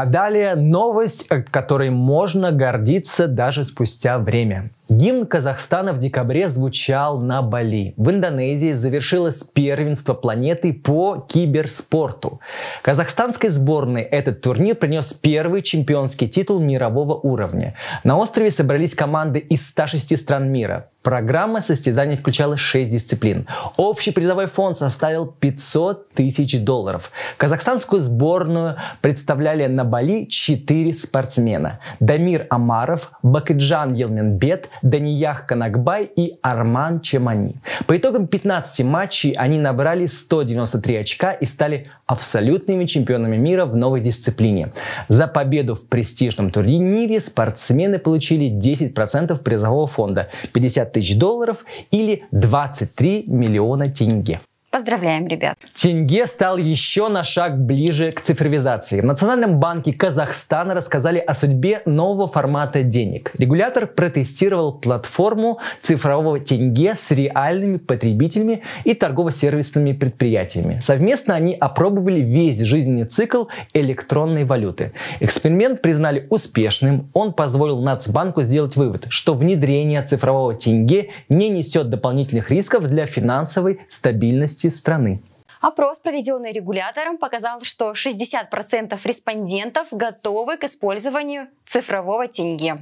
А далее новость, э, которой можно гордиться даже спустя время. Гимн Казахстана в декабре звучал на Бали. В Индонезии завершилось первенство планеты по киберспорту. Казахстанской сборной этот турнир принес первый чемпионский титул мирового уровня. На острове собрались команды из 106 стран мира. Программа состязаний включала 6 дисциплин. Общий призовой фонд составил 500 тысяч долларов. Казахстанскую сборную представляли на Бали 4 спортсмена. Дамир Амаров, Бакиджан Елменбет, Даниях Канакбай и Арман Чемани. По итогам 15 матчей они набрали 193 очка и стали абсолютными чемпионами мира в новой дисциплине. За победу в престижном турнире спортсмены получили 10% призового фонда, 50 тысяч тысяч долларов или 23 миллиона тенге. Поздравляем, ребят. Тенге стал еще на шаг ближе к цифровизации. В Национальном банке Казахстана рассказали о судьбе нового формата денег. Регулятор протестировал платформу цифрового тенге с реальными потребителями и торгово-сервисными предприятиями. Совместно они опробовали весь жизненный цикл электронной валюты. Эксперимент признали успешным. Он позволил Нацбанку сделать вывод, что внедрение цифрового тенге не несет дополнительных рисков для финансовой стабильности экономики страны. Опрос, проведенный регулятором, показал, что 60% респондентов готовы к использованию цифрового тенге.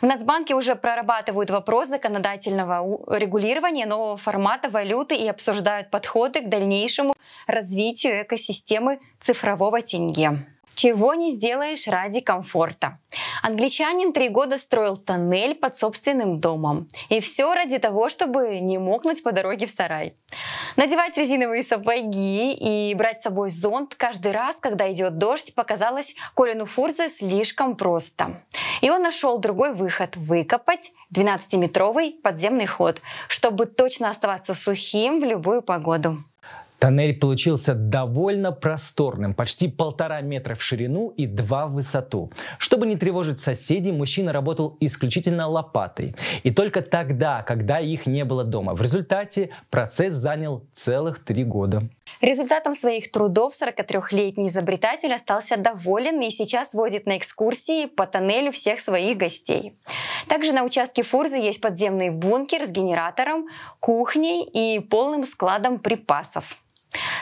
В Нацбанке уже прорабатывают вопрос законодательного регулирования нового формата валюты и обсуждают подходы к дальнейшему развитию экосистемы цифрового тенге. Чего не сделаешь ради комфорта. Англичанин три года строил тоннель под собственным домом. И все ради того, чтобы не мокнуть по дороге в сарай. Надевать резиновые сапоги и брать с собой зонт каждый раз, когда идет дождь, показалось Колину Фурзе слишком просто. И он нашел другой выход – выкопать 12-метровый подземный ход, чтобы точно оставаться сухим в любую погоду. Тоннель получился довольно просторным, почти полтора метра в ширину и два в высоту. Чтобы не тревожить соседей, мужчина работал исключительно лопатой. И только тогда, когда их не было дома. В результате процесс занял целых три года. Результатом своих трудов 43-летний изобретатель остался доволен и сейчас водит на экскурсии по тоннелю всех своих гостей. Также на участке Фурзы есть подземный бункер с генератором, кухней и полным складом припасов.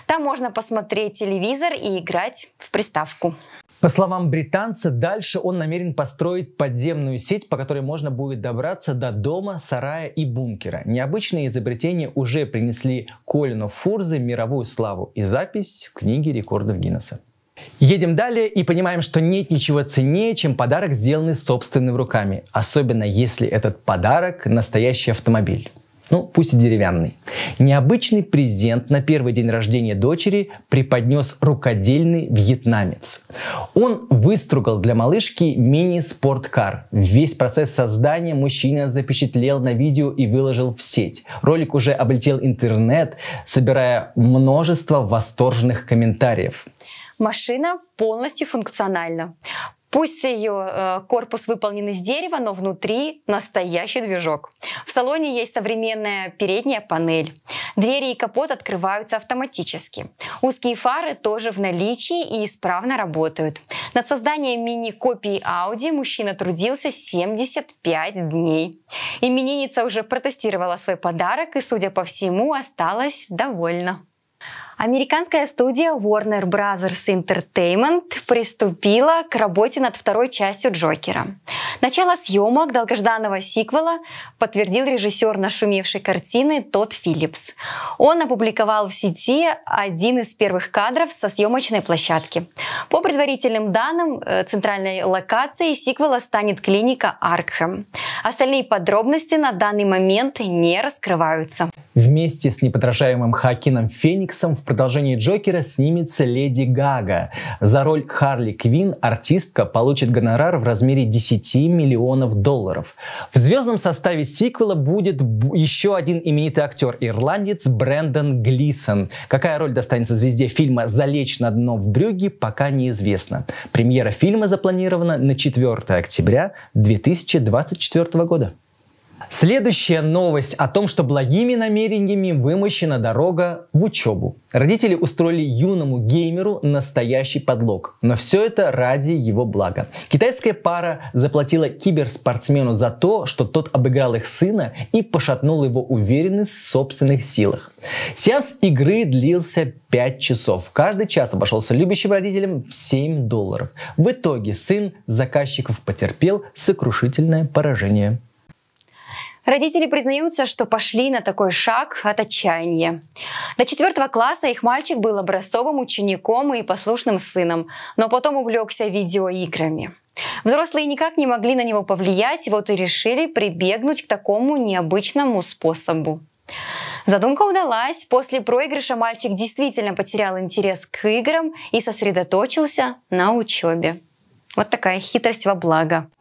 Там можно посмотреть телевизор и играть в приставку. По словам британца, дальше он намерен построить подземную сеть, по которой можно будет добраться до дома, сарая и бункера. Необычные изобретения уже принесли Колину Фурзе мировую славу и запись в книге рекордов Гиннесса. Едем далее и понимаем, что нет ничего ценнее, чем подарок, сделанный собственными руками, особенно если этот подарок – настоящий автомобиль ну пусть и деревянный. Необычный презент на первый день рождения дочери преподнес рукодельный вьетнамец. Он выстругал для малышки мини-спорткар. Весь процесс создания мужчина запечатлел на видео и выложил в сеть. Ролик уже облетел интернет, собирая множество восторженных комментариев. Машина полностью функциональна. Пусть ее э, корпус выполнен из дерева, но внутри настоящий движок. В салоне есть современная передняя панель. Двери и капот открываются автоматически. Узкие фары тоже в наличии и исправно работают. Над созданием мини-копии Audi мужчина трудился 75 дней. Именинница уже протестировала свой подарок и, судя по всему, осталась довольна. Американская студия Warner Bros. Entertainment приступила к работе над второй частью «Джокера». Начало съемок долгожданного сиквела подтвердил режиссер нашумевшей картины Тодд Филлипс. Он опубликовал в сети один из первых кадров со съемочной площадки. По предварительным данным, э, центральной локацией сиквела станет клиника Аркхэм. Остальные подробности на данный момент не раскрываются. Вместе с неподражаемым Хакином Фениксом в продолжении Джокера снимется Леди Гага. За роль Харли Квин артистка получит гонорар в размере 10 миллионов долларов. В звездном составе сиквела будет еще один именитый актер-ирландец Брэндон Глисон. Какая роль достанется звезде фильма «Залечь на дно в брюге» пока неизвестно. Премьера фильма запланирована на 4 октября 2024 года. Следующая новость о том, что благими намерениями вымощена дорога в учебу. Родители устроили юному геймеру настоящий подлог, но все это ради его блага. Китайская пара заплатила киберспортсмену за то, что тот обыграл их сына и пошатнул его уверенность в собственных силах. Сеанс игры длился 5 часов. Каждый час обошелся любящим родителям 7 долларов. В итоге сын заказчиков потерпел сокрушительное поражение. Родители признаются, что пошли на такой шаг от отчаяния. До четвертого класса их мальчик был образцовым учеником и послушным сыном, но потом увлекся видеоиграми. Взрослые никак не могли на него повлиять, вот и решили прибегнуть к такому необычному способу. Задумка удалась. После проигрыша мальчик действительно потерял интерес к играм и сосредоточился на учебе. Вот такая хитрость во благо.